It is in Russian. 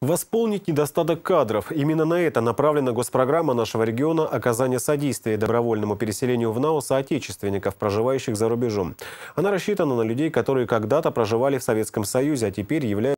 Восполнить недостаток кадров. Именно на это направлена госпрограмма нашего региона «Оказание содействия добровольному переселению в НАО соотечественников, проживающих за рубежом». Она рассчитана на людей, которые когда-то проживали в Советском Союзе, а теперь являются